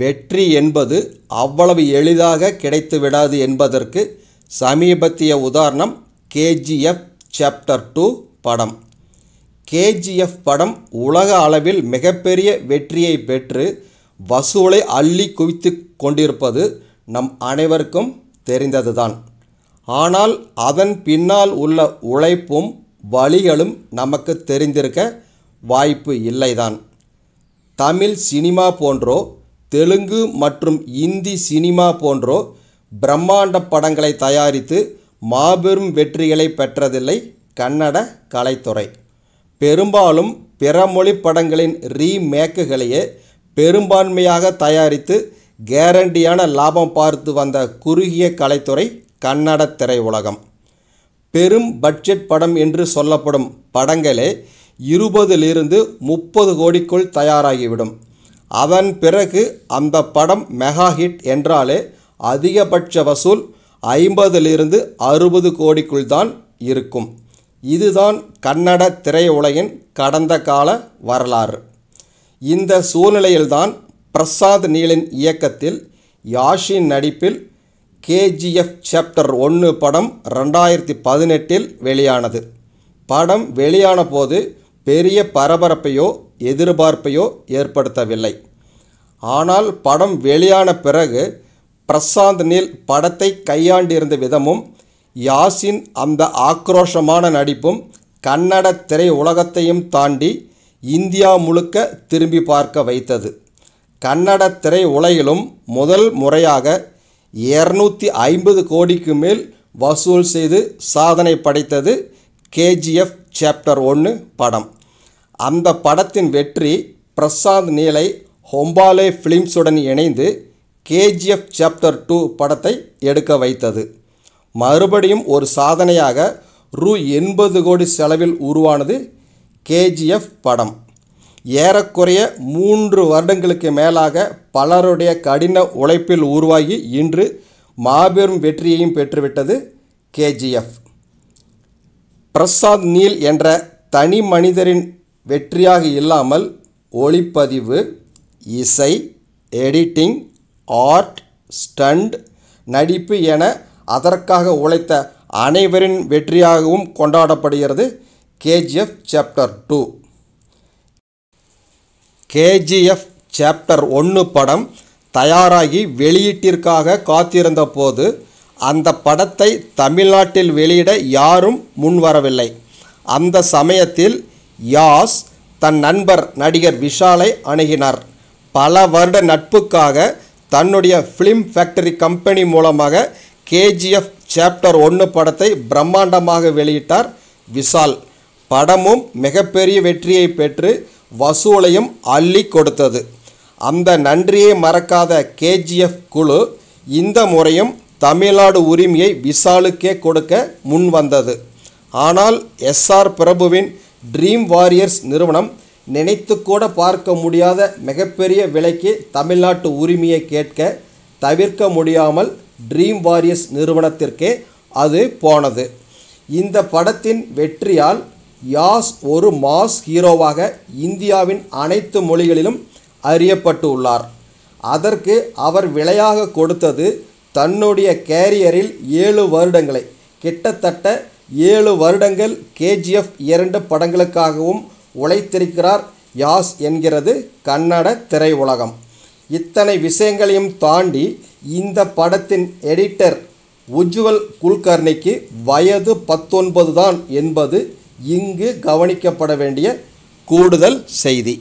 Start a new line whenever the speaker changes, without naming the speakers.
வெற்றி என்பது அவ்வளவு எளிதாக கிடைத்துவிடாது என்பதற்கு சமீபத்திய உதாரணம் கேஜிஎஃப் சாப்டர் டூ படம் கேஜிஎஃப் படம் உலக அளவில் மிகப்பெரிய வெற்றியை பெற்று வசூலை அள்ளி குவித்து கொண்டிருப்பது நம் அனைவருக்கும் தெரிந்ததுதான் ஆனால் அதன் பின்னால் உள்ள உழைப்பும் வழிகளும் நமக்கு தெரிந்திருக்க வாய்ப்பு இல்லைதான் தமிழ் சினிமா போன்றோ தெலுங்கு மற்றும் இந்தி சினிமா போன்றோ பிரம்மாண்ட படங்களை தயாரித்து மாபெரும் வெற்றிகளை பெற்றதில்லை கன்னட கலைத்துறை பெரும்பாலும் பிற மொழி படங்களின் ரீமேக்குகளையே பெரும்பான்மையாக தயாரித்து கேரண்டியான லாபம் பார்த்து வந்த குறுகிய கலைத்துறை கன்னட திரையுலகம் பெரும் பட்ஜெட் படம் என்று சொல்லப்படும் படங்களே இருபதிலிருந்து முப்பது கோடிக்குள் தயாராகிவிடும் அதன் பிறகு அந்த படம் மெகா ஹிட் என்றாலே அதிகபட்ச வசூல் ஐம்பதிலிருந்து அறுபது கோடிக்குள் தான் இருக்கும் இதுதான் கன்னட திரையுலகின் கடந்த கால வரலாறு இந்த சூழ்நிலையில்தான் பிரசாத் நீலின் இயக்கத்தில் யாஷின் நடிப்பில் கேஜிஎஃப் சாப்டர் ஒன்று படம் ரெண்டாயிரத்தி பதினெட்டில் வெளியானது படம் வெளியான போது பெரிய பரபரப்பையோ எதிர்பார்ப்பையோ ஏற்படுத்தவில்லை ஆனால் படம் வெளியான பிறகு பிரசாந்த் நீல் படத்தை கையாண்டிருந்த விதமும் யாசின் அந்த ஆக்ரோஷமான நடிப்பும் கன்னட திரை உலகத்தையும் தாண்டி இந்தியா முழுக்க திரும்பி பார்க்க வைத்தது கன்னட திரை உலகிலும் முதல் முறையாக இரநூத்தி ஐம்பது கோடிக்கு மேல் வசூல் செய்து சாதனை படைத்தது கேஜிஎஃப் சாப்டர் ஒன்று படம் அந்த படத்தின் வெற்றி பிரசாந்த் நீலை ஹொம்பாலே ஃபிலிம்ஸுடன் இணைந்து கேஜிஎஃப் சாப்டர் டூ படத்தை எடுக்க வைத்தது மறுபடியும் ஒரு சாதனையாக ரூ எண்பது கோடி செலவில் உருவானது கேஜிஎஃப் படம் ஏறக்குறைய மூன்று வருடங்களுக்கு மேலாக பலருடைய கடின உழைப்பில் உருவாகி இன்று மாபெரும் வெற்றியையும் பெற்றுவிட்டது கேஜிஎஃப் பிரசாத் நீல் என்ற தனி மனிதரின் வெற்றியாக இல்லாமல் ஒளிப்பதிவு இசை எடிட்டிங் ஆர்ட் ஸ்டண்ட் நடிப்பு என அதற்காக உழைத்த அனைவரின் வெற்றியாகவும் கொண்டாடப்படுகிறது KGF chapter two KGF chapter ஒன்று படம் தயாராகி வெளியீட்டிற்காக காத்திருந்த போது அந்த படத்தை தமிழ்நாட்டில் வெளியிட யாரும் முன்வரவில்லை அந்த சமயத்தில் யாஸ் தன் நண்பர் நடிகர் விஷாலை அணுகினார் பல வருட நட்புக்காக தன்னுடைய ஃபிலிம் ஃபேக்டரி கம்பெனி மூலமாக கேஜிஎஃப் சாப்டர் ஒன்று படத்தை பிரம்மாண்டமாக வெளியிட்டார் விஷால் படமும் மிகப்பெரிய வெற்றியை பெற்று வசூலையும் அள்ளி கொடுத்தது அந்த நன்றியை மறக்காத கேஜிஎஃப் குழு இந்த முறையும் தமிழ்நாடு உரிமையை விஷாலுக்கே கொடுக்க முன் வந்தது ஆனால் எஸ்ஆர் பிரபுவின் ட்ரீம் வாரியர்ஸ் நிறுவனம் நினைத்து கூட பார்க்க முடியாத மிகப்பெரிய விலைக்கு தமிழ்நாட்டு உரிமையை கேட்க தவிர்க்க முடியாமல் ட்ரீம் வாரியர்ஸ் நிறுவனத்திற்கே அது போனது இந்த படத்தின் வெற்றியால் யாஸ் ஒரு மாஸ் ஹீரோவாக இந்தியாவின் அனைத்து மொழிகளிலும் அறியப்பட்டு உள்ளார் அதற்கு அவர் விலையாக கொடுத்தது தன்னுடைய கேரியரில் ஏழு வருடங்களை கிட்டத்தட்ட ஏழு வருடங்கள் கேஜிஎஃப் இரண்டு படங்களுக்காகவும் உழைத்திருக்கிறார் யாஸ் என்கிறது கன்னட திரையுலகம் இத்தனை விஷயங்களையும் தாண்டி இந்த படத்தின் எடிட்டர் உஜ்வல் குல்கர்னிக்கு வயது பத்தொன்பது தான் என்பது இங்கு கவனிக்கப்பட வேண்டிய கூடுதல் செய்தி